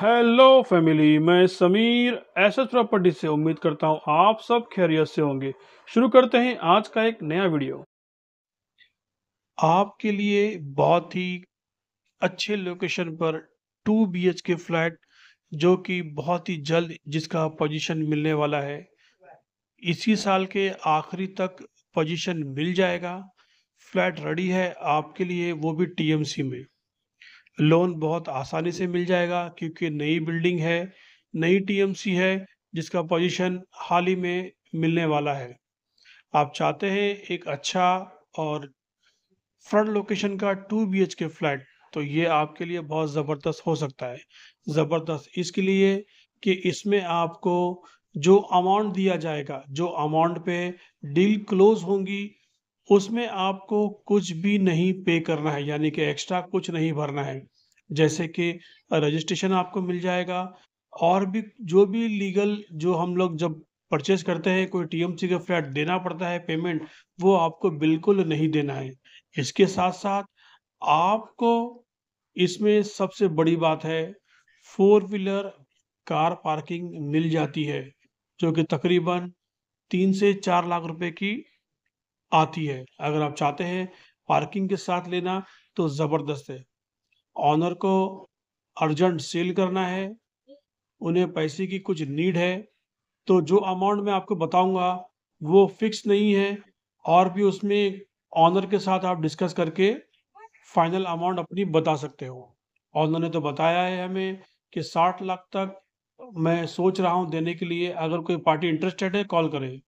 hello family मैं Sameer S S property से उम्मीद करता हूँ आप सब खैरियत से होंगे शुरू करते हैं आज का एक नया वीडियो आपके लिए बहुत ही अच्छे लोकेशन पर टू बी के फ्लैट जो कि बहुत ही जल्द जिसका पोजीशन मिलने वाला है इसी साल के आखिरी तक पोजीशन मिल जाएगा फ्लैट रेडी है आपके लिए वो भी टीएमसी में लोन बहुत आसानी से मिल जाएगा क्योंकि नई बिल्डिंग है नई टीएमसी है जिसका पोजीशन हाल ही में मिलने वाला है आप चाहते हैं एक अच्छा और फ्रंट लोकेशन का two B H K flat तो ये आपके लिए बहुत ज़बरदस्त हो सकता है ज़बरदस्त इसके लिए कि इसमें आपको जो अमाउंट दिया जाएगा जो अमाउंट पे डील क्लोज होंगी उसमें आपको कुछ भी नहीं पे करना है यानी कि एक्स्ट्रा कुछ नहीं भरना है जैसे कि रजिस्ट्रेशन आपको मिल जाएगा और भी जो भी लीगल जो हम लोग जब परचेस करते हैं कोई टीएमसी का फ्लैट देना पड़ता है पेमेंट वो आपको बिल्कुल नहीं देना है इसके साथ साथ आपको इसमें सबसे बड़ी बात है फोर व्हीलर कार पार्किंग मिल जाती है जो कि तकरीबन तीन से चार लाख रुपए की आती है अगर आप चाहते हैं पार्किंग के साथ लेना तो ज़बरदस्त है ऑनर को अर्जेंट सेल करना है उन्हें पैसे की कुछ नीड है तो जो अमाउंट मैं आपको बताऊंगा वो फिक्स नहीं है और भी उसमें ऑनर के साथ आप डिस्कस करके फाइनल अमाउंट अपनी बता सकते हो ऑनर ने तो बताया है हमें कि साठ लाख तक मैं सोच रहा हूं देने के लिए अगर कोई पार्टी इंटरेस्टेड है कॉल करे